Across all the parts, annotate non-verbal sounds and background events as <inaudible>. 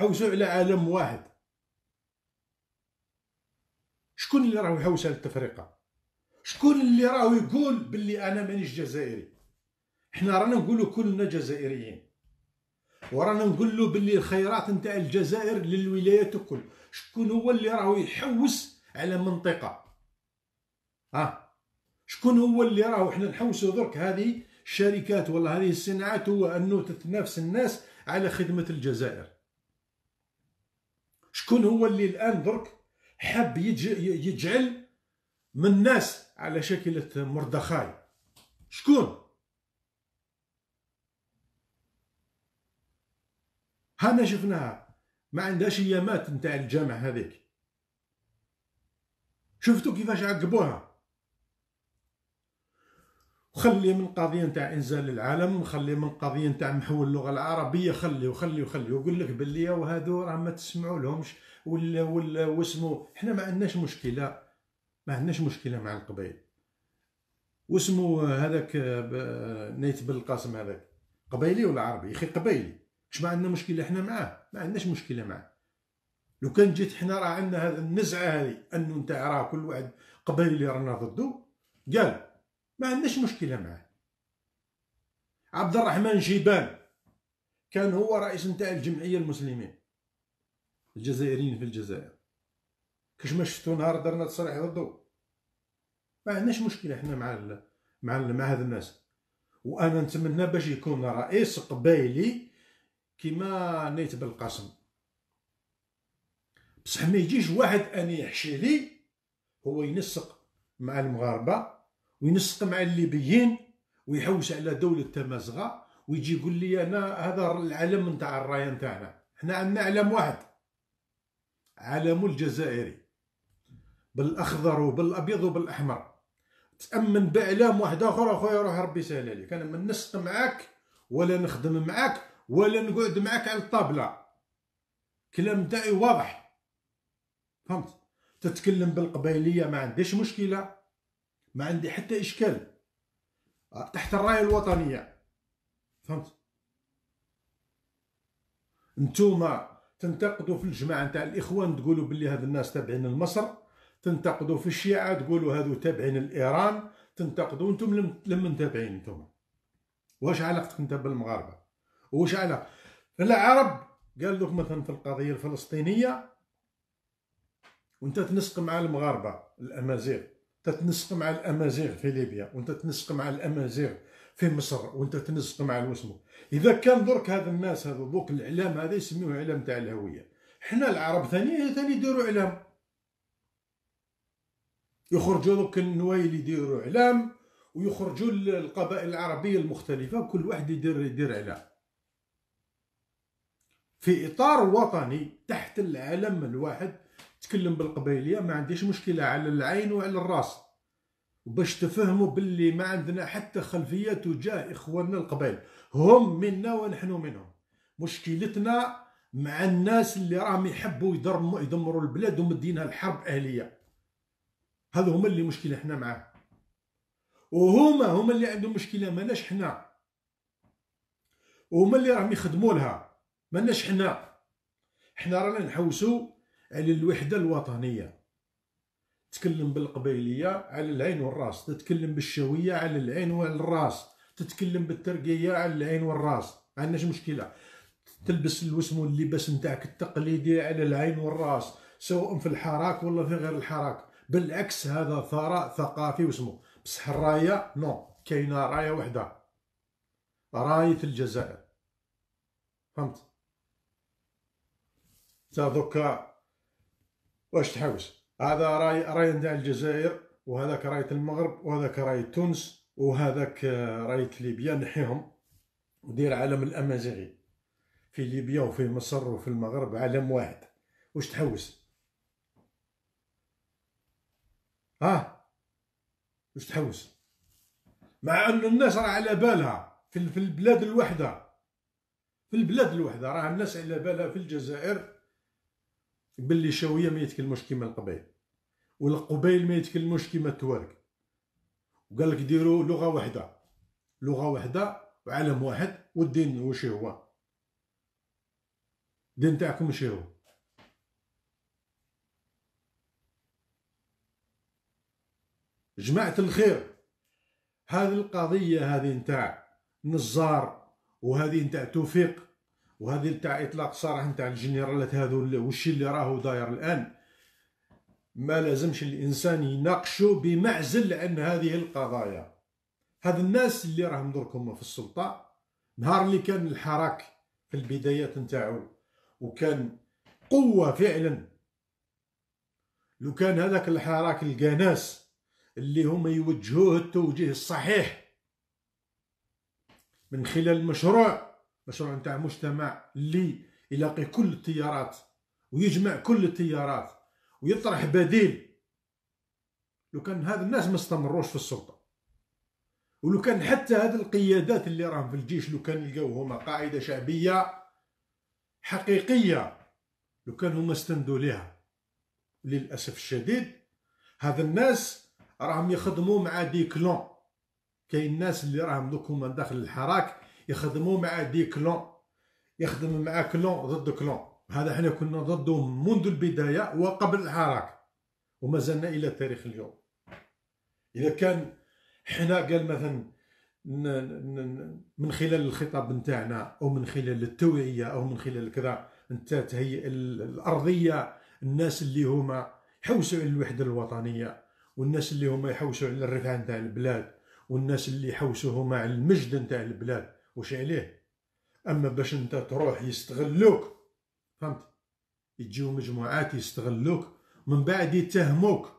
حوسوا على عالم واحد شكون اللي راهو يحوس على التفرقه شكون اللي راهو يقول باللي انا مانيش جزائري حنا رانا نقولوا كلنا جزائريين ورانا نقولوا بلي باللي الخيرات نتاع الجزائر للولايات الكل شكون هو اللي راهو يحوس على منطقه ها شكون هو اللي راهو حنا نحوسوا درك هذه الشركات ولا هذه الصناعات هو انه تتنافس الناس على خدمه الجزائر شكون هو اللي الان درك حاب يجعل من الناس على شكل مردخاي شكون هانا شفناها ما عندهاش ايامات نتاع الجامع هذيك شفتوا كيفاش عقبوها وخلي من قضيه نتاع انزال العالم خلي من قضيه نتاع محول اللغه العربيه خلي وخلي وخلي ويقول لك بلي وهذو راه ما تسمعوا لهمش ولا ولا واسمو حنا ما عندناش مشكله ما عندناش مشكله مع القبائل واسمو هذاك نيت بن القاسم هذاك قبايلي ولا عربي اخي قبايلي واش ما عندنا مشكله حنا معاه ما عندناش مشكله معاه لو كان جيت حنا راه عندنا هذا النزعه هذه انه نتاع راه كل واحد قبايلي رانا ضده قال ما عندناش مشكله معاه عبد الرحمن جيبان كان هو رئيس نتاع الجمعيه المسلمين الجزائريين في الجزائر كاش ما شفتو نهار درنا تصريح ضده ما عندناش مشكله حنا مع الـ مع مع هاد الناس وانا نتمنى باش يكون رئيس قبايلي كيما نيت بالقاسم بصح ما يجيش واحد ان يحشي لي هو ينسق مع المغاربه وينسق مع الليبيين ويحوس على دوله تمازغه ويجي يقول لي انا هذا العلم نتاع الرايه نتاعنا حنا عندنا علم واحد علم الجزائري بالاخضر وبالابيض وبالاحمر تامن باعلام واحد اخر اخويا روح ربي يسهل عليك انا ما نسق معاك ولا نخدم معاك ولا نقعد معاك على الطابله كلام تاعي واضح فهمت تتكلم بالقبائليه ما عنديش مشكله ما عندي حتى اشكال تحت الرايه الوطنيه فهمت نتوما تنتقدوا في الجماعه نتاع الاخوان تقولوا بلي هاد الناس تابعين لمصر تنتقدوا في الشيعه تقولوا هادو تابعين لايران تنتقدوا انتم لم تابعين انتم واش علاقتك انت بالمغاربه واش علاقه العرب قال لك مثلا في القضيه الفلسطينيه وانت تنسق مع المغاربه الامازيغ تتنسق مع الامازيغ في ليبيا وانت تنسق مع الامازيغ في مصر وانت تنسق مع الوسمو اذا كان درك هذا الناس هذا دوك الاعلام هذا يسميوه اعلام تاع الهويه حنا العرب ثاني ثاني يديروا اعلام يخرجوا دوك النوايل يديروا اعلام ويخرجوا القبائل العربيه المختلفه كل واحد يدير يدير اعلام في اطار وطني تحت العلم الواحد تتكلم بالقبايليه ما عنديش مشكله على العين وعلى الراس باش تفهموا باللي ما عندنا حتى خلفيه تجاه اخواننا القبائل هم منا ونحن منهم مشكلتنا مع الناس اللي راهم يحبوا يدمروا يدمروا البلاد ومدينها الحرب اهليه هذا هما اللي مشكله حنا معاه وهما هما اللي عندهم مشكله ماناش حنا وهما اللي راهم يخدموا لها ماناش حنا حنا رانا نحوسوا على الوحده الوطنيه تتكلم بالقبيليه على العين والراس تتكلم بالشويه على العين والراس تتكلم بالترقيه على العين والراس ما عندناش مشكله تلبس الوسم واللباس نتاعك التقليدي على العين والراس سواء في الحراك ولا في غير الحراك بالعكس هذا ثراء ثقافي واسمه بصح الرايه نو كاينه رايه وحده رايه الجزائر فهمت تا دوكا واش تحوس هذا راي راي نتاع الجزائر وهذاك راية المغرب وهذاك راية تونس وهذاك آه، راية ليبيا نحيهم ودير علم الامازيغي في ليبيا وفي مصر وفي المغرب علم واحد واش تحوس ها واش تحوس مع ان الناس راه على بالها في البلاد الوحده في البلاد الوحده راه الناس على بالها في الجزائر باللي شاويه ما يتكلموش كيما القبائل والقبائل ما يتكلموش كيما التوارك وقال لك ديروا لغه واحده لغه واحده وعالم واحد والدين واش هو الدين تاعكم واش هو جماعه الخير هذه القضيه هذه نتاع نزار وهذه نتاع توفيق وهذه تاع اطلاق سراح نتاع الجنرالات هذو والشي اللي راهو داير الان ما لازمش الانسان يناقشوا بمعزل عن هذه القضايا هاد الناس اللي راهم دركم في السلطه نهار اللي كان الحراك في البدايات نتاعو وكان قوه فعلا لو كان هذاك الحراك القناس اللي هما يوجهوه التوجيه الصحيح من خلال مشروع مشروع نتاع مجتمع اللي يلاقي كل التيارات ويجمع كل التيارات ويطرح بديل لو كان هاد الناس ما استمروش في السلطه ولو كان حتى هاد القيادات اللي راهم في الجيش لو كان هما قاعده شعبيه حقيقيه لو كان هما استندوا لها للاسف الشديد هاد الناس راهم يخدموا مع دي كلون كاين الناس اللي راهم دوك هما داخل الحراك يخدموا مع دي كلون يخدم مع كلون ضد كلون هذا احنا كنا ضده منذ البدايه وقبل الحراك وما زلنا الى تاريخ اليوم اذا كان حنا قال مثلا من خلال الخطاب نتاعنا او من خلال التوعيه او من خلال كذا انت تهيئ الارضيه الناس اللي هما حوسوا على الوحده الوطنيه والناس اللي هما يحوسوا على الرفاه نتاع البلاد والناس اللي حوسوا هما على المجد نتاع البلاد واش عليه اما باش انت تروح يستغلوك فهمت يجيو مجموعات يستغلوك من بعد يتهموك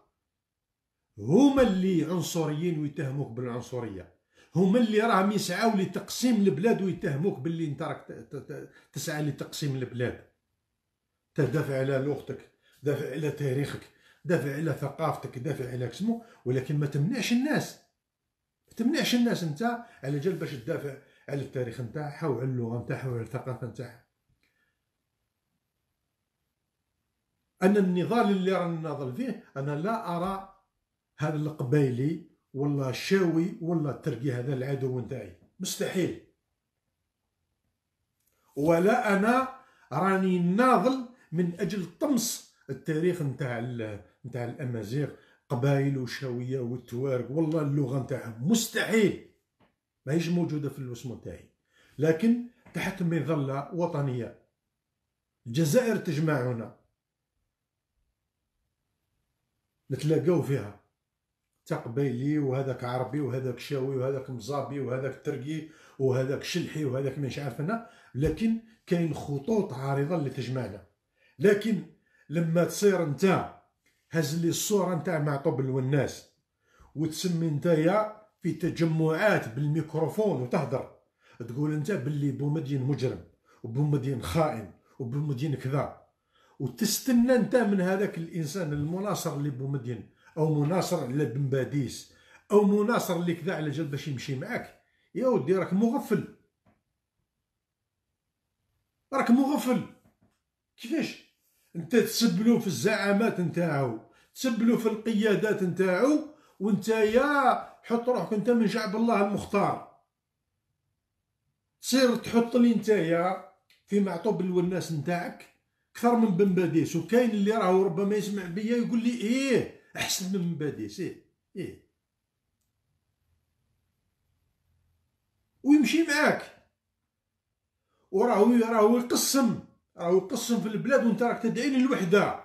هما اللي عنصريين ويتهموك بالعنصريه هما اللي راهم يسعاو لتقسيم البلاد ويتهموك باللي انت راك تسعى لتقسيم البلاد تدافع على لغتك دافع على تاريخك دافع على ثقافتك دافع على كسمو ولكن ما تمنعش الناس ما تمنعش الناس انت على جال باش تدافع على التاريخ نتاعها وعلى اللغه نتاعها وعلى الثقافه نتاعها انا النضال اللي رانا ناضل فيه انا لا ارى هذا القبايلي ولا الشاوي ولا التركي هذا العدو نتاعي مستحيل ولا انا راني ناضل من اجل طمس التاريخ نتاع نتاع الامازيغ قبائل وشاويه والتوارق والله اللغه نتاعهم مستحيل ماهيش موجوده في الوسم نتاعي لكن تحت مظله وطنيه الجزائر تجمعنا نتلاقاو فيها تقبيلي وهذاك عربي وهذاك شاوي وهذاك مزابي وهذاك ترقي وهذاك شلحي وهذاك مش عارف انا لكن كاين خطوط عارضه اللي تجمعنا لكن لما تصير انت هز لي الصوره نتاع معطوب والناس وتسمي نتايا في تجمعات بالميكروفون وتهضر تقول انت باللي بومدين مجرم وبومدين خائن وبومدين كذا وتستنى انت من هذاك الانسان المناصر اللي بومدين او مناصر على بن باديس او مناصر اللي كذا على جال باش يمشي معاك يا ودي راك مغفل راك مغفل كيفاش انت تسبلو في الزعامات نتاعو تسبلو في القيادات نتاعو وانت يا حط روحك انت من شعب الله المختار تصير تحط لي نتايا في معطوب الناس نتاعك اكثر من بن باديس وكاين اللي راهو ربما يسمع بيا يقول لي ايه احسن من باديس ايه ايه ويمشي معاك وراهو راهو يقسم راهو يقسم في البلاد وانت راك تدعي للوحده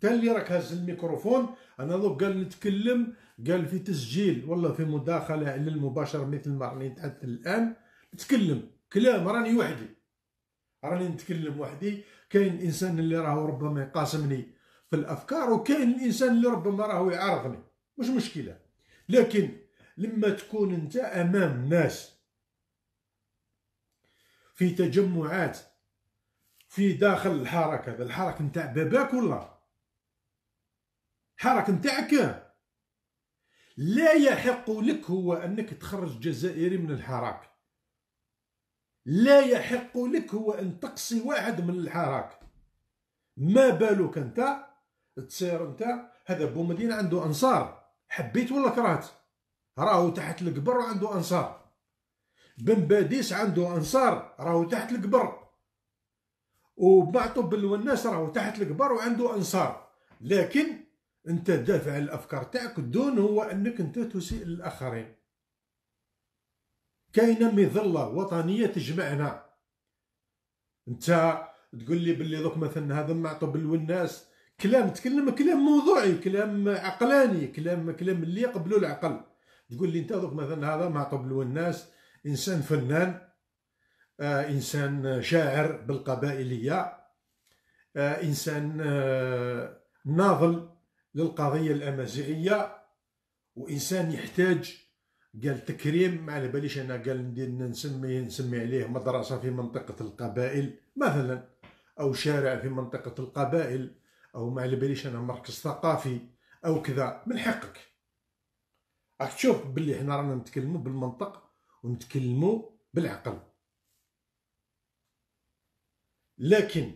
تا اللي راك هز الميكروفون انا دوك قال نتكلم قال في تسجيل والله في مداخله للمباشر مثل ما راني نتحدث الان نتكلم كلام راني وحدي راني نتكلم وحدي كاين الانسان اللي راهو ربما يقاسمني في الافكار وكاين الانسان اللي ربما راهو يعرفني مش مشكله لكن لما تكون انت امام ناس في تجمعات في داخل الحركه الحركه نتاع باباك ولا الحركه نتاعك لا يحق لك هو أنك تخرج جزائري من الحراك لا يحق لك هو أن تقصي واحد من الحراك ما بالك أنت تصير أنت هذا بومدين عنده أنصار حبيت ولا كرهت راهو تحت القبر وعنده أنصار بن باديس عنده أنصار راهو تحت القبر وبعطب بالوناس راهو تحت القبر وعنده أنصار لكن انت تدافع على الافكار تاعك دون هو انك انت تسيء للاخرين كاينه مظله وطنيه تجمعنا انت تقول لي باللي دوك مثلا هذا معطوا بالوناس كلام تكلم كلام موضوعي كلام عقلاني كلام كلام اللي يقبلوا العقل تقول لي انت دوك مثلا هذا معطوا بالوناس انسان فنان آه انسان شاعر بالقبائليه آه انسان آه ناضل للقضيه الامازيغيه وانسان يحتاج قال تكريم ما على باليش انا قال ندير نسمي نسمي عليه مدرسه في منطقه القبائل مثلا او شارع في منطقه القبائل او ما على باليش انا مركز ثقافي او كذا من حقك راك تشوف باللي حنا رانا نتكلموا بالمنطق ونتكلموا بالعقل لكن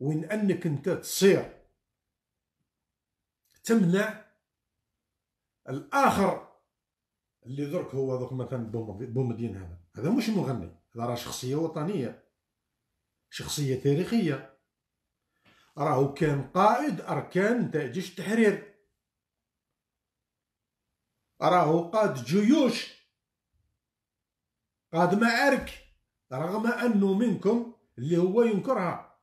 وين انك انت تصير تمنع الاخر اللي درك هو دوك مثلا بومدين هذا هذا مش مغني هذا راه شخصيه وطنيه شخصيه تاريخيه راهو كان قائد اركان جيش التحرير راهو قاد جيوش قاد معارك رغم انه منكم اللي هو ينكرها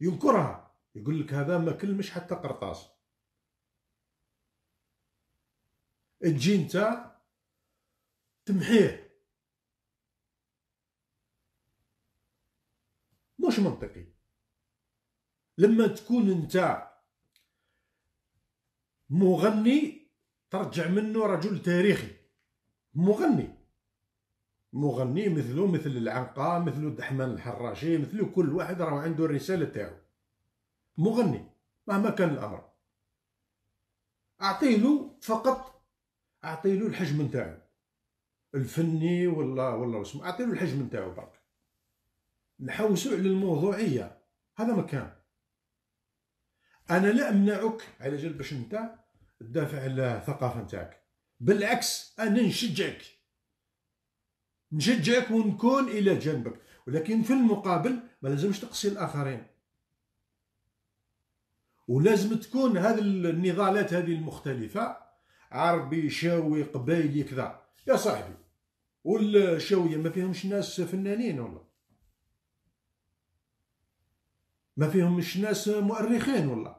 ينكرها يقول لك هذا ما كلمش حتى قرطاس تجي انت تمحيه مش منطقي لما تكون انت مغني ترجع منه رجل تاريخي مغني مغني مثله مثل العنقاء مثل دحمان الحراشي مثل كل واحد راه عنده الرساله تاعو مغني مهما كان الامر اعطيه له فقط اعطي له الحجم نتاعو الفني ولا ولا واش اعطي له الحجم نتاعو برك نحوسو على الموضوعيه هذا مكان انا لا امنعك على جال باش انت تدافع على الثقافه نتاعك بالعكس انا نشجعك نشجعك ونكون الى جنبك ولكن في المقابل ما لازمش تقصي الاخرين ولازم تكون هذه النضالات هذه المختلفه عربي شاوي قبايلي كذا يا صاحبي والشاويه ما فيهمش ناس فنانين والله ما فيهمش ناس مؤرخين والله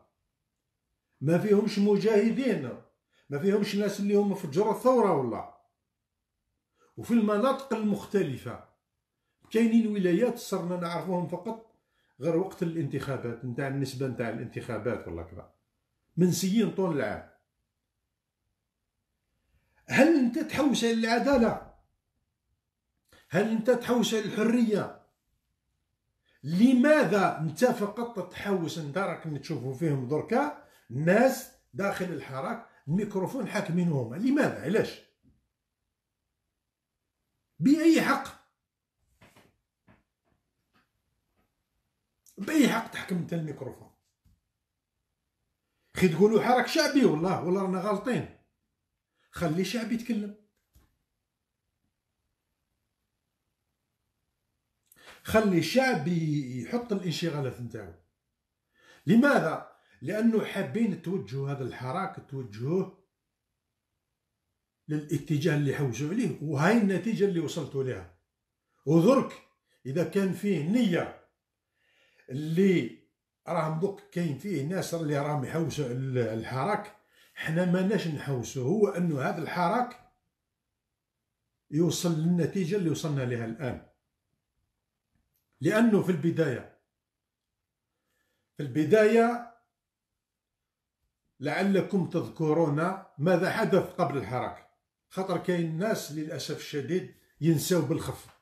ما فيهمش مجاهدين ما فيهمش ناس اللي هم فجروا الثوره والله وفي المناطق المختلفه كاينين ولايات صرنا نعرفوهم فقط غير وقت الانتخابات نتاع النسبه نتاع الانتخابات والله كذا منسيين طول العام هل انت تحوش على العداله هل انت تحوش على الحريه لماذا انت فقط تحوش انت راك تشوفوا فيهم دركا ناس داخل الحراك الميكروفون حاكمينهم لماذا علاش باي حق باي حق تحكم انت الميكروفون خي تقولوا حراك شعبي والله والله رانا غالطين خلي الشعب يتكلم خلي الشعب يحط الانشغالات نتاعو لماذا لانه حابين توجهوا هذا الحراك توجهوه للاتجاه اللي حوجوا عليه وهاي النتيجه اللي وصلتوا لها ودرك اذا كان فيه نيه اللي راهم دوك كاين فيه ناس اللي راهم يحوسوا الحراك حنا ماناش نحوسو هو انه هذا الحراك يوصل للنتيجه اللي وصلنا لها الان لانه في البدايه في البدايه لعلكم تذكرون ماذا حدث قبل الحراك خطر كاين ناس للاسف الشديد ينساو بالخف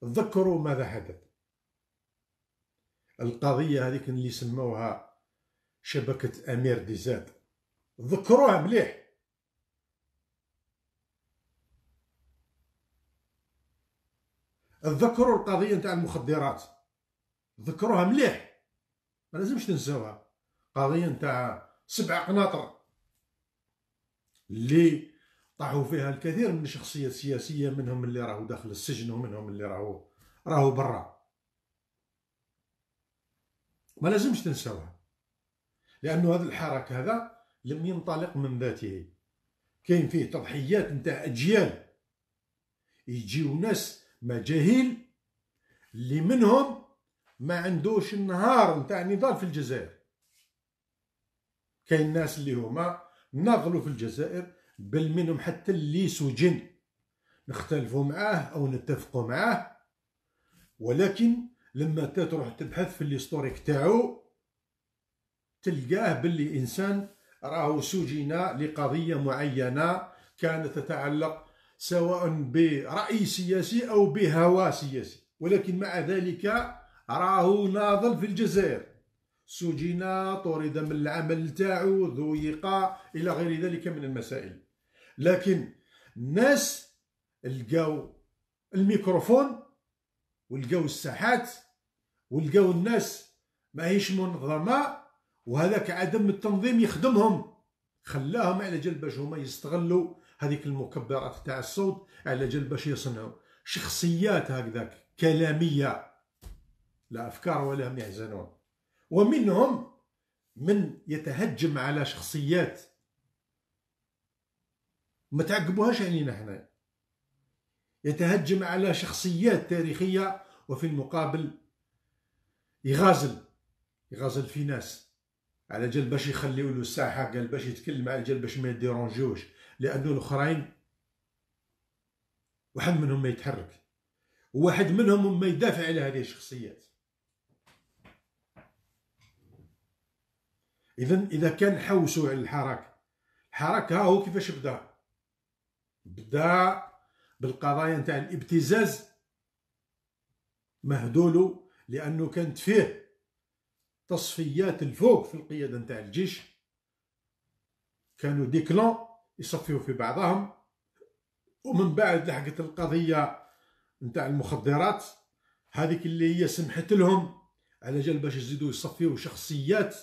تذكروا ماذا حدث القضيه هذيك اللي سموها شبكة أمير ديزاد ذكروها مليح ذكروا القضية نتاع المخدرات ذكروها مليح ما لازمش تنساوها قضية نتاع سبع قناطر اللي طاحوا فيها الكثير من الشخصيات السياسية منهم اللي راهو داخل السجن ومنهم اللي راهو راهو برا ما لازمش تنساوها لانه هذا الحراك هذا لم ينطلق من ذاته كاين فيه تضحيات نتاع اجيال يجيو ناس مجاهيل اللي منهم ما عندوش النهار نتاع نضال في الجزائر كاين ناس اللي هما ناضلوا في الجزائر بل منهم حتى اللي سجن نختلفوا معاه او نتفقوا معاه ولكن لما تروح تبحث في الهيستوريك تاعو تلقاه باللي انسان راهو سجن لقضيه معينه كانت تتعلق سواء براي سياسي او بهوى سياسي ولكن مع ذلك راهو ناضل في الجزائر سجن طرد من العمل تاعو ذويق الى غير ذلك من المسائل لكن الناس لقاو الميكروفون ولقاو الساحات ولقاو الناس ماهيش منظمه وهذاك عدم التنظيم يخدمهم خلاهم على جال باش هما يستغلوا هذيك المكبرات تاع الصوت على جال باش يصنعوا شخصيات هكذاك كلاميه لا افكار ولا هم يحزنون ومنهم من يتهجم على شخصيات ما تعقبوهاش علينا يعني حنا يتهجم على شخصيات تاريخيه وفي المقابل يغازل يغازل في ناس على جال باش يخليو له الساحه قال باش يتكلم على جال باش ما يديرونجوش لانه الاخرين واحد منهم ما يتحرك وواحد منهم ما يدافع على هذه الشخصيات اذا اذا كان حوسوا على الحراك الحراك ها هو كيفاش بدا بدا بالقضايا نتاع الابتزاز مهدولو لانه كانت فيه تصفيات الفوق في القياده نتاع الجيش كانوا كلون يصفيوا في بعضهم ومن بعد لحقت القضيه نتاع المخدرات هذيك اللي هي سمحت لهم على جال باش يزيدوا يصفيوا شخصيات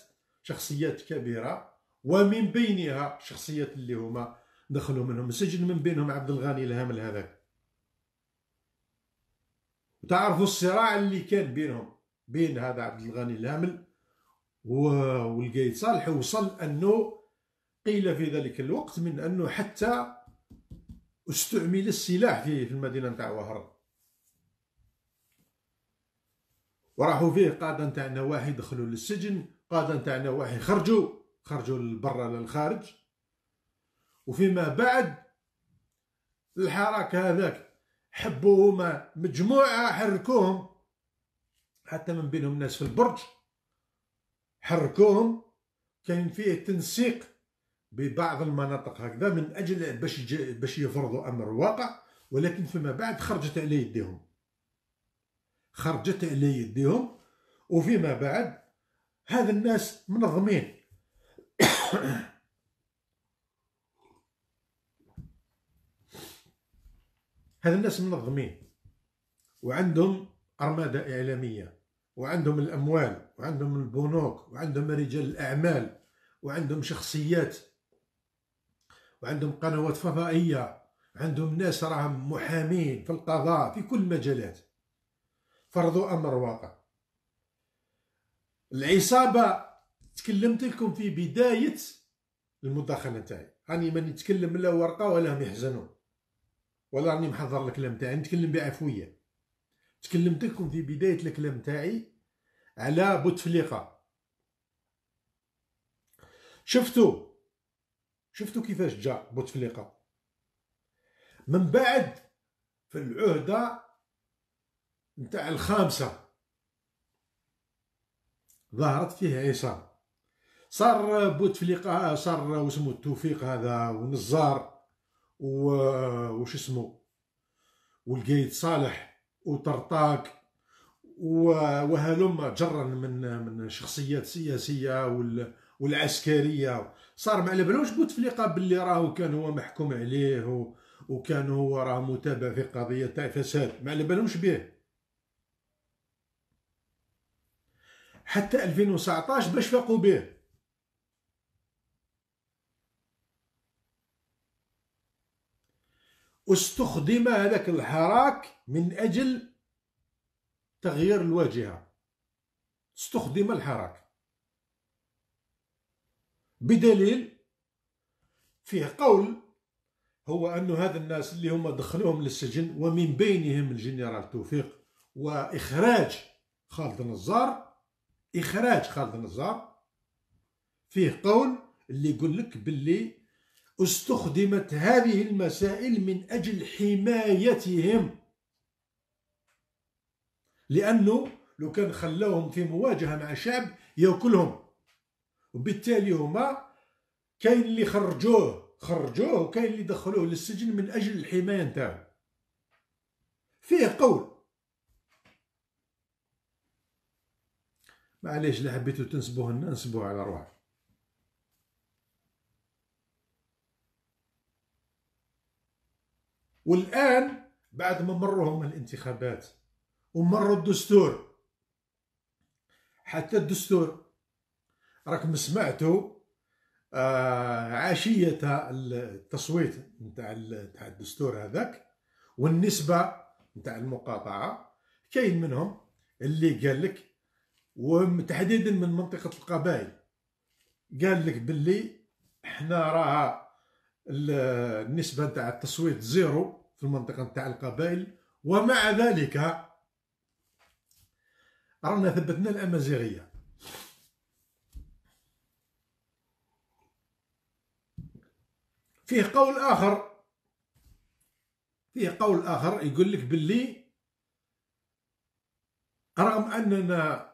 شخصيات كبيره ومن بينها شخصيات اللي هما دخلوا منهم السجن من بينهم عبد الغني الهامل هذاك وتعرفوا الصراع اللي كان بينهم بين هذا عبد الغني الهامل ولقيت صالح وصل انه قيل في ذلك الوقت من انه حتى استعمل السلاح في في المدينه نتاع وهران وراحوا فيه قاده نتاع نواحي دخلوا للسجن قاده نتاع نواحي خرجوا خرجوا لبرا للخارج وفيما بعد الحراك هذاك حبوا هما مجموعه حركوهم حتى من بينهم ناس في البرج حركوهم كان فيه تنسيق ببعض المناطق هكذا من اجل باش باش يفرضوا امر واقع ولكن فيما بعد خرجت على يديهم خرجت على يديهم وفيما بعد هذا الناس منظمين <coughs> هذا الناس منظمين وعندهم أرمادة إعلامية وعندهم الأموال وعندهم البنوك وعندهم رجال الأعمال وعندهم شخصيات وعندهم قنوات فضائية عندهم ناس راهم محامين في القضاء في كل المجالات فرضوا أمر واقع العصابة تكلمت لكم في بداية المداخلة تاعي راني ماني نتكلم لا ورقة ولا يحزنون ولا راني محضر الكلام تاعي نتكلم بعفوية تكلمت لكم في بدايه الكلام تاعي على بوتفليقه شفتوا شفتوا كيفاش جا بوتفليقه من بعد في العهده نتاع الخامسه ظهرت فيه عصام صار بوتفليقه صار واسمو التوفيق هذا ونزار وش اسمه والقايد صالح وطرطاق وهلم جرا من من شخصيات سياسيه والعسكريه صار مع البلوش بوتفليقه باللي راهو كان هو محكوم عليه وكان هو راه متابع في قضيه تاع فساد مع البلوش به حتى 2019 باش فاقوا به استخدم هذاك الحراك من أجل تغيير الواجهة استخدم الحراك بدليل فيه قول هو أن هذا الناس اللي هم دخلوهم للسجن ومن بينهم الجنرال توفيق وإخراج خالد النزار إخراج خالد النزار فيه قول اللي يقول لك باللي استخدمت هذه المسائل من أجل حمايتهم لأنه لو كان خلاهم في مواجهة مع شعب يأكلهم وبالتالي هما كاين اللي خرجوه خرجوه وكاين اللي دخلوه للسجن من أجل الحماية نتاعو فيه قول معليش اللي حبيتو تنسبوه نسبوه على روحك والان بعد ما مرهم الانتخابات ومروا الدستور حتى الدستور راكم سمعتوا آه عشيه التصويت نتاع نتاع الدستور هذاك والنسبه نتاع المقاطعه كاين منهم اللي قال لك وتحديدا من منطقه القبائل قال لك باللي احنا راها النسبه نتاع التصويت زيرو في المنطقه نتاع القبائل ومع ذلك رانا ثبتنا الامازيغيه فيه قول اخر فيه قول اخر يقول لك باللي رغم اننا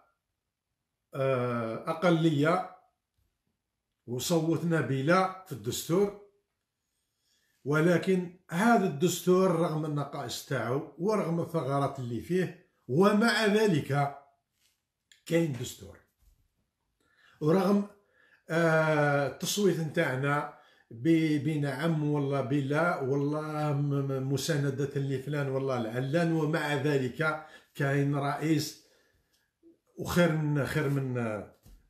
آه، اقليه وصوتنا بلا في الدستور ولكن هذا الدستور رغم النقائص تاعو ورغم الثغرات اللي فيه ومع ذلك كاين دستور ورغم آه، التصويت آه نتاعنا بنعم والله بلا والله مساندة لفلان والله العلان ومع ذلك كاين رئيس وخير من خير من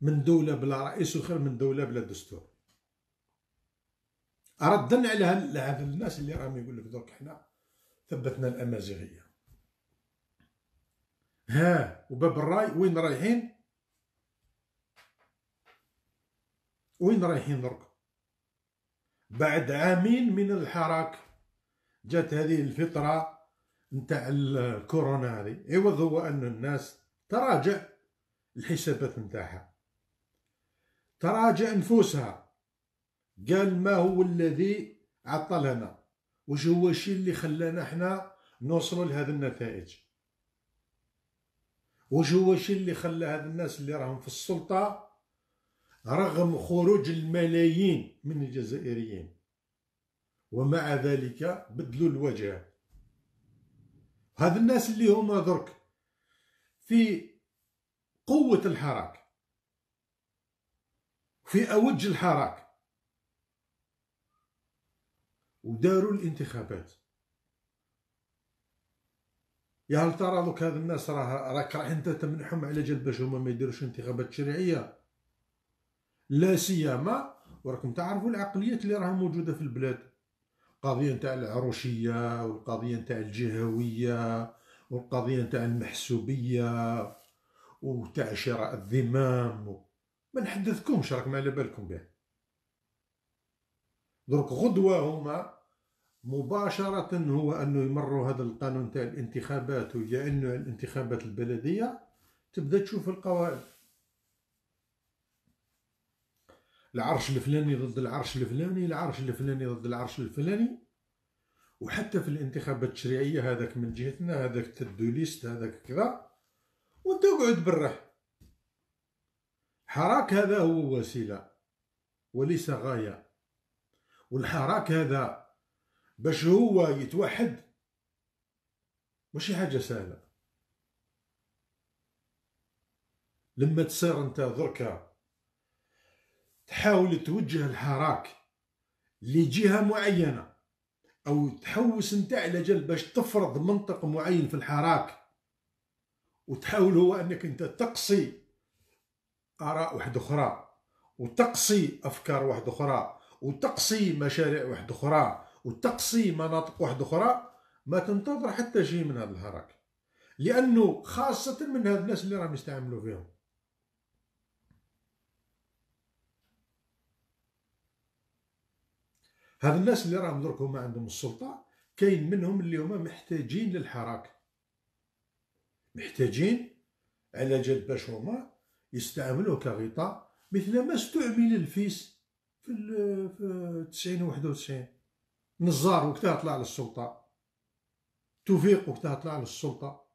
من دولة بلا رئيس وخير من دولة بلا دستور ردا على هاد الناس اللي راهم يقول لك درك حنا ثبتنا الامازيغيه ها وباب الراي وين رايحين وين رايحين درك بعد عامين من الحراك جات هذه الفتره نتاع الكورونا هذه عوض هو ان الناس تراجع الحسابات نتاعها تراجع نفوسها قال ما هو الذي عطلنا وش هو الشيء اللي خلانا حنا نوصلوا لهذا النتائج وش هو الشيء اللي خلى هذ الناس اللي راهم في السلطه رغم خروج الملايين من الجزائريين ومع ذلك بدلوا الوجه هذ الناس اللي هما درك في قوه الحراك في اوج الحراك وداروا الانتخابات يا هل ترى دوك هاد الناس راه راك راه انت تمنحهم على جال باش هما ما يديروش انتخابات شرعيه لا سيما وراكم تعرفوا العقليات اللي راها موجوده في البلاد قضيه نتاع العروشيه والقضيه نتاع الجهويه والقضيه نتاع المحسوبيه وتاع شراء الذمام و... ما نحدثكمش راكم على بالكم به درك غدوه هما مباشرة هو أنه يمروا هذا القانون تاع الانتخابات ويجا أنه الانتخابات البلدية تبدا تشوف القواعد العرش الفلاني ضد العرش الفلاني العرش الفلاني ضد العرش الفلاني وحتى في الانتخابات التشريعية هذاك من جهتنا هذاك تدوليست هذاك كذا وانت اقعد بالرح حراك هذا هو وسيلة وليس غاية والحراك هذا باش هو يتوحد ماشي حاجه سهله لما تصير انت دركا تحاول توجه الحراك لجهه معينه او تحوس انت على جل باش تفرض منطق معين في الحراك وتحاول هو انك انت تقصي اراء واحد اخرى وتقصي افكار واحد اخرى وتقصي مشاريع واحد اخرى وتقسيم مناطق واحدة أخرى ما تنتظر حتى شيء من هذا الحراك لأنه خاصة من هاد الناس اللي راهم يستعملوا فيهم هاد الناس اللي راهم درك هما عندهم السلطة كاين منهم اللي هما محتاجين للحراك محتاجين على جد باش هما يستعملوه كغطاء مثل ما استعمل الفيس في, في 90 و 91 نزار وقتها طلع للسلطة توفيق وقتها طلع للسلطة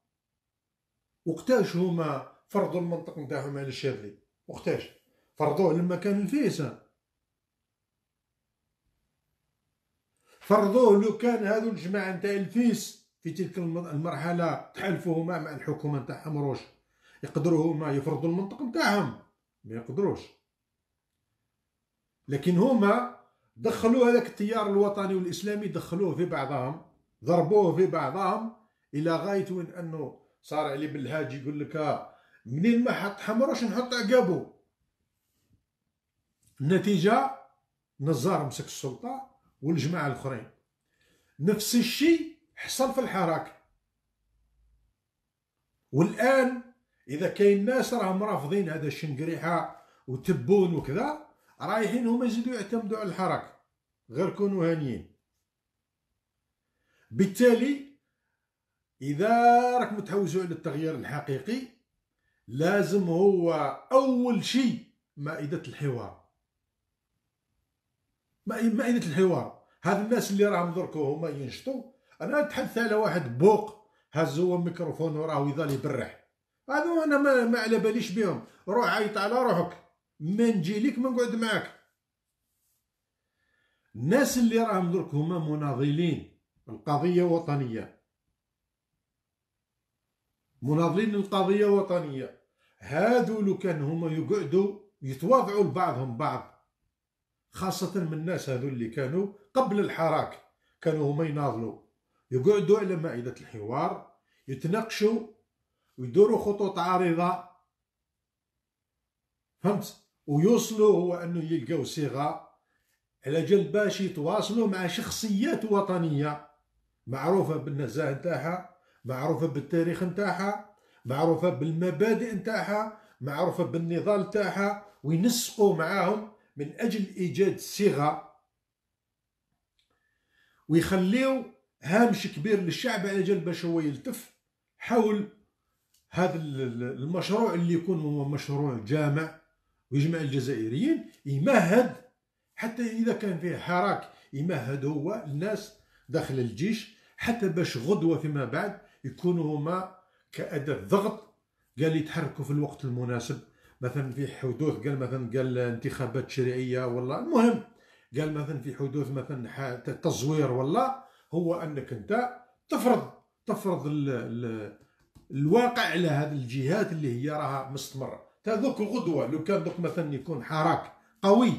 وقتاش هما فرضوا المنطق نتاعهم على الشاذلي وقتاش فرضوه لما كان الفيسا فرضوه لو كان هذو الجماعة نتاع الفيس في تلك المرحلة تحالفوا هما مع الحكومة نتاعهم روش يقدروا هما يفرضوا المنطق نتاعهم ما يقدروش لكن هما دخلوا هذاك التيار الوطني والاسلامي دخلوه في بعضهم ضربوه في بعضهم الى غايه وين انه صار علي بالهاج يقول لك آه، منين ما حط حمر واش نحط عقابو النتيجه نزار مسك السلطه والجماعه الاخرين نفس الشيء حصل في الحراك والان اذا كاين ناس راهم رافضين هذا الشنقريحه وتبون وكذا رايحين هما يزيدوا يعتمدوا على الحركه غير كونوا هانيين بالتالي اذا راك متحوزوا على التغيير الحقيقي لازم هو اول شيء مائده الحوار مائده الحوار هاد الناس اللي راهم دركو هما ينشطوا انا نتحدث على واحد بوق هز هو ميكروفون وراه يظل يبرح هادو انا ما, ما على باليش بهم روح عيط على روحك ما نجي لك ما نقعد معاك الناس اللي راهم درك هما مناضلين القضيه وطنيه مناضلين القضيه وطنيه هادو لو كان هما يقعدوا يتواضعوا لبعضهم بعض خاصة من الناس هذو اللي كانوا قبل الحراك كانوا هما يناضلوا يقعدوا على مائدة الحوار يتناقشوا ويدوروا خطوط عريضة فهمت ويوصلوا هو انه يلقاو صيغه على جال باش يتواصلوا مع شخصيات وطنيه معروفه بالنزاهه نتاعها معروفه بالتاريخ نتاعها معروفه بالمبادئ نتاعها معروفه بالنضال نتاعها وينسقوا معاهم من اجل ايجاد صيغه ويخليو هامش كبير للشعب على جال باش هو يلتف حول هذا المشروع اللي يكون هو مشروع جامع ويجمع الجزائريين يمهد حتى اذا كان فيه حراك يمهد هو الناس داخل الجيش حتى باش غدوه فيما بعد يكونوا هما كاداه ضغط قال يتحركوا في الوقت المناسب مثلا في حدوث قال مثلا قال انتخابات تشريعيه ولا المهم قال مثلا في حدوث مثلا تزوير ولا هو انك انت تفرض تفرض ال ال الواقع على هذه الجهات اللي هي راها مستمره تا غدوة لو كان دوك مثلا يكون حراك قوي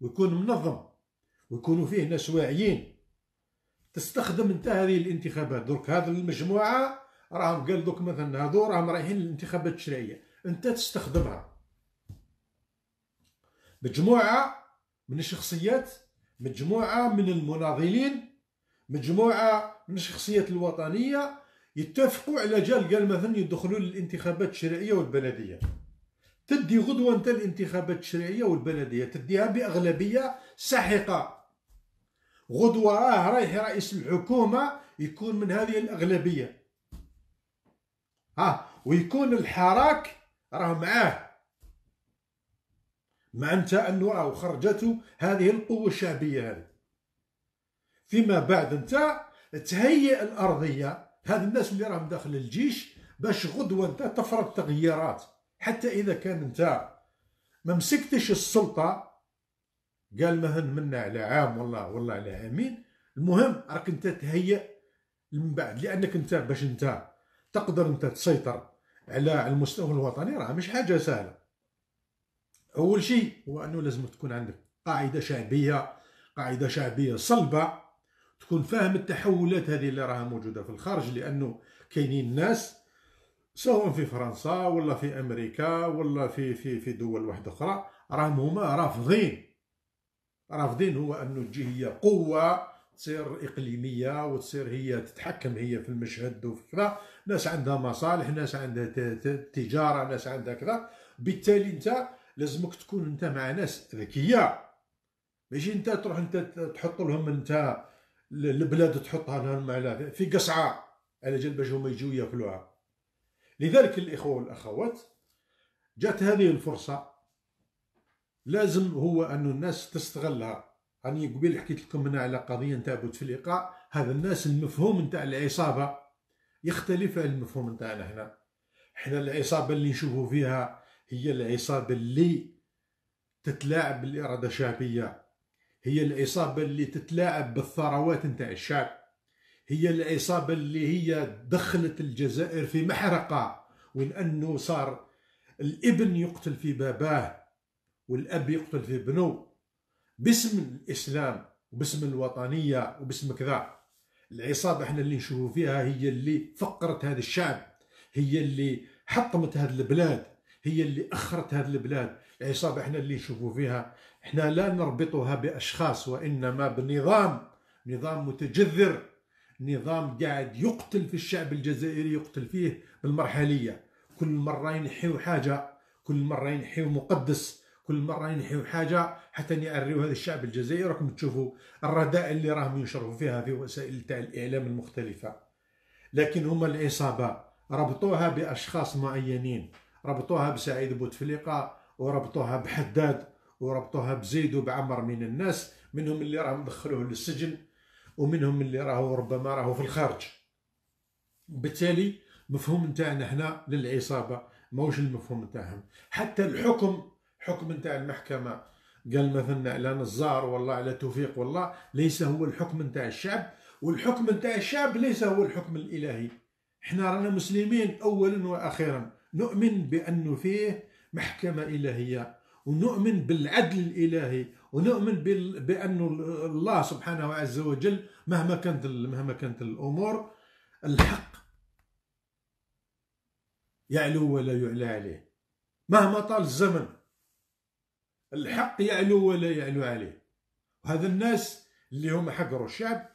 ويكون منظم ويكونوا فيه ناس واعيين تستخدم انت هذه الانتخابات درك هذه المجموعه راهم قال دوك مثلا هذو راهم رايحين للانتخابات التشريعيه انت تستخدمها مجموعه من الشخصيات مجموعه من المناضلين مجموعه من الشخصيات الوطنيه يتفقوا على جال قال مثلا يدخلوا للانتخابات الشرعيه والبلديه تدي غدوه انت الانتخابات الشرعيه والبلديه تديها باغلبيه ساحقه غدوه راه رايح رئيس الحكومه يكون من هذه الاغلبيه ها ويكون الحراك راه معاه مع انت انواع خرجته هذه القوه الشعبيه هذه فيما بعد انت تهيئ الارضيه هاد الناس اللي راهم داخل الجيش باش غدوه انت تفرض تغييرات حتى اذا كان انت ما مسكتش السلطه قال مهن منا على عام والله والله على عامين المهم راك انت تهيئ من بعد لانك انت باش انت تقدر انت تسيطر على المستوى الوطني راه مش حاجه سهله اول شيء هو انه لازم تكون عندك قاعده شعبيه قاعده شعبيه صلبه تكون فاهم التحولات هذه اللي راها موجوده في الخارج لانه كاينين ناس سواء في فرنسا ولا في امريكا ولا في في في دول واحده اخرى راهم هما رافضين رافضين هو انه تجي هي قوه تصير اقليميه وتصير هي تتحكم هي في المشهد وكذا كذا ناس عندها مصالح ناس عندها تجاره ناس عندها كذا بالتالي انت لازمك تكون انت مع ناس ذكيه ماشي انت تروح انت تحط لهم انت البلاد تحطها في قصعه على جال باش هما يجيو ياكلوها لذلك الاخوه والاخوات جات هذه الفرصه لازم هو ان الناس تستغلها راني قبيل حكيت لكم هنا على قضيه نتاع بوتفليقه هذا الناس المفهوم نتاع العصابه يختلف عن المفهوم نتاعنا هنا احنا العصابه اللي نشوفوا فيها هي العصابه اللي تتلاعب بالاراده الشعبيه هي العصابة اللي تتلاعب بالثروات نتاع الشعب هي العصابة اللي هي دخلت الجزائر في محرقة وين أنه صار الابن يقتل في باباه والأب يقتل في بنو باسم الإسلام وباسم الوطنية وباسم كذا العصابة احنا اللي نشوفوا فيها هي اللي فقرت هذا الشعب هي اللي حطمت هذه البلاد هي اللي أخرت هذه البلاد العصابة احنا اللي نشوفوا فيها احنا لا نربطها باشخاص وانما بنظام نظام متجذر نظام قاعد يقتل في الشعب الجزائري يقتل فيه بالمرحليه كل مره ينحيو حاجه كل مره ينحيو مقدس كل مره ينحيو حاجه حتى يعريو هذا الشعب الجزائري راكم تشوفوا الرداء اللي راهم ينشروا فيها في وسائل تاع الاعلام المختلفه لكن هما العصابه ربطوها باشخاص معينين ربطوها بسعيد بوتفليقه وربطوها بحداد وربطوها بزيد وبعمر من الناس منهم اللي راهم دخلوه للسجن ومنهم اللي راهو ربما راهو في الخارج بالتالي مفهوم نتاعنا هنا للعصابه ماهوش المفهوم نتاعهم حتى الحكم حكم نتاع المحكمه قال مثلا على نزار والله على توفيق والله ليس هو الحكم نتاع الشعب والحكم نتاع الشعب ليس هو الحكم الالهي احنا رانا مسلمين اولا واخيرا نؤمن بانه فيه محكمه الهيه ونؤمن بالعدل الالهي ونؤمن بان الله سبحانه عز وجل مهما كانت مهما كانت الامور الحق يعلو ولا يعلى عليه مهما طال الزمن الحق يعلو ولا يعلو عليه وهذا الناس اللي هم حقروا الشعب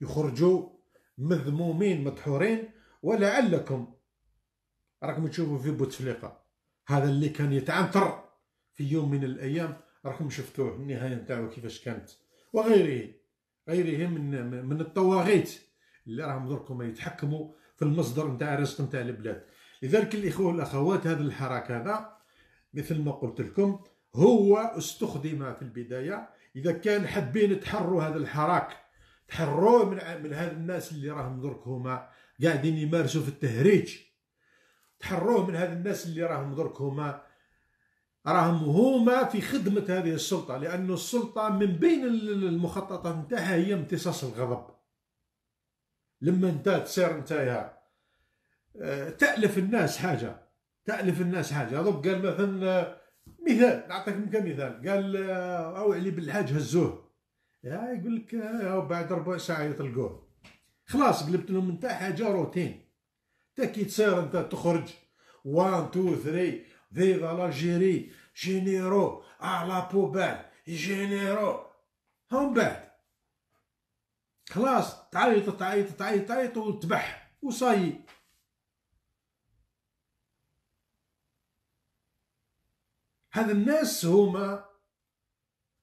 يخرجوا مذمومين مدحورين ولعلكم راكم تشوفوا في بوتفليقه هذا اللي كان يتعنتر في يوم من الايام راكم شفتوه النهايه نتاعو كيفاش كانت وغيره غيره من من الطواغيت اللي راهم دركم يتحكموا في المصدر نتاع الرزق نتاع البلاد لذلك الاخوه والاخوات هذا الحراك هذا مثل ما قلت لكم هو استخدم في البدايه اذا كان حابين تحروا هذا الحراك تحروه من من هاد الناس اللي راهم درك هما قاعدين يمارسوا في التهريج تحروه من هاد الناس اللي راهم درك هما راهم هما في خدمة هذه السلطة لأن السلطة من بين المخططات نتاعها هي امتصاص الغضب لما انت تصير نتايا آه، تألف الناس حاجة تألف الناس حاجة دوك قال مثلا آه، مثال نعطيك كمثال قال آه، أو علي بالحاج هزوه يا يقول لك بعد ربع ساعة يطلقوه خلاص قلبت لهم نتاع حاجة روتين تا كي تصير انت تخرج 1 2 3 vive à l'Algérie généraux à la poubelle généraux هم بعد خلاص تعيط تعيط تعيط تعيط وتبح وصاي هذا الناس هما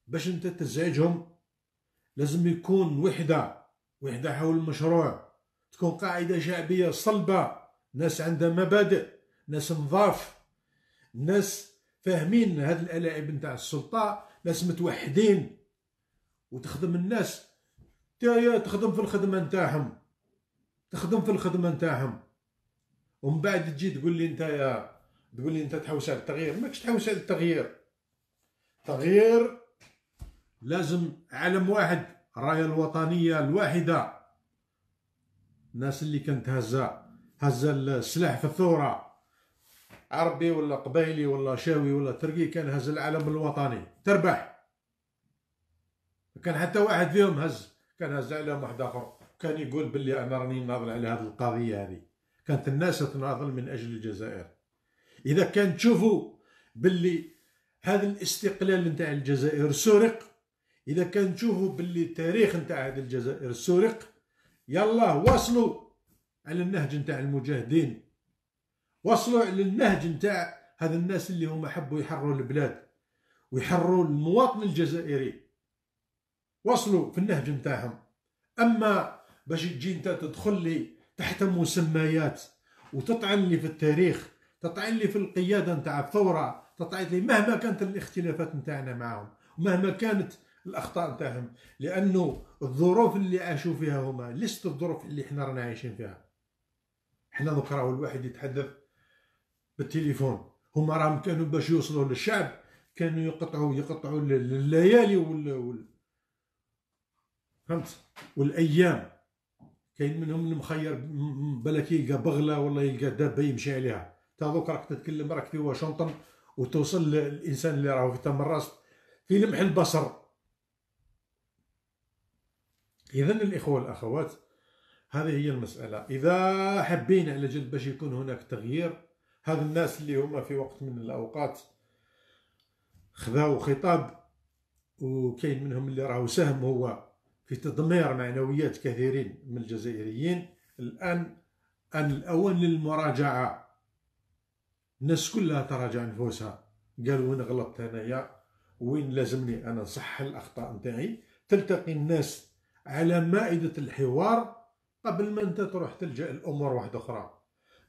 باش انت تزعجهم لازم يكون وحده وحده حول المشروع تكون قاعده شعبيه صلبه ناس عندها مبادئ ناس نظاف الناس فاهمين هاد الالاعيب نتاع السلطه ناس متوحدين وتخدم الناس تايا تخدم في الخدمه نتاعهم تخدم في الخدمه نتاعهم ومن بعد تجي تقول لي نتايا تقول لي انت تحوس على التغيير ماكش تحوس على التغيير تغيير لازم علم واحد الرايه الوطنيه الواحده الناس اللي كانت هزه هزه السلاح في الثوره عربي ولا قبايلي ولا شاوي ولا تركي كان هز العلم الوطني تربح كان حتى واحد فيهم هز كان هز علم واحد اخر كان يقول باللي انا راني ناضل على هذه القضيه هذه كانت الناس تناضل من اجل الجزائر اذا كان تشوفوا باللي هذا الاستقلال نتاع الجزائر سرق اذا كان تشوفوا باللي التاريخ نتاع الجزائر سرق يلا واصلوا على النهج نتاع المجاهدين وصلوا للنهج نتاع هذا الناس اللي هما حبوا يحرروا البلاد ويحرروا المواطن الجزائري وصلوا في النهج نتاعهم اما باش تجي انت تدخل لي تحت مسميات وتطعن لي في التاريخ تطعن لي في القياده نتاع الثوره تطعن لي مهما كانت الاختلافات نتاعنا معاهم ومهما كانت الاخطاء نتاعهم لانه الظروف اللي عاشوا فيها هما ليست الظروف اللي احنا رانا عايشين فيها احنا دوك الواحد يتحدث بالتليفون هما راهم كانوا باش يوصلوا للشعب كانوا يقطعوا يقطعوا الليالي وال, فهمت والايام كاين منهم المخير بلاك يلقى بغله ولا يلقى دابه يمشي عليها تا دوك راك تتكلم راك في واشنطن وتوصل للانسان اللي راهو في تمراست في لمح البصر اذا الاخوه والاخوات هذه هي المساله اذا حبينا على جد باش يكون هناك تغيير هاد الناس اللي هما في وقت من الاوقات خذاو خطاب وكاين منهم اللي راهو ساهم هو في تدمير معنويات كثيرين من الجزائريين الان ان الاوان للمراجعه الناس كلها تراجع نفوسها قال وين غلطت انايا وين لازمني انا نصحح الاخطاء نتاعي تلتقي الناس على مائده الحوار قبل ما انت تروح تلجا الامور واحده اخرى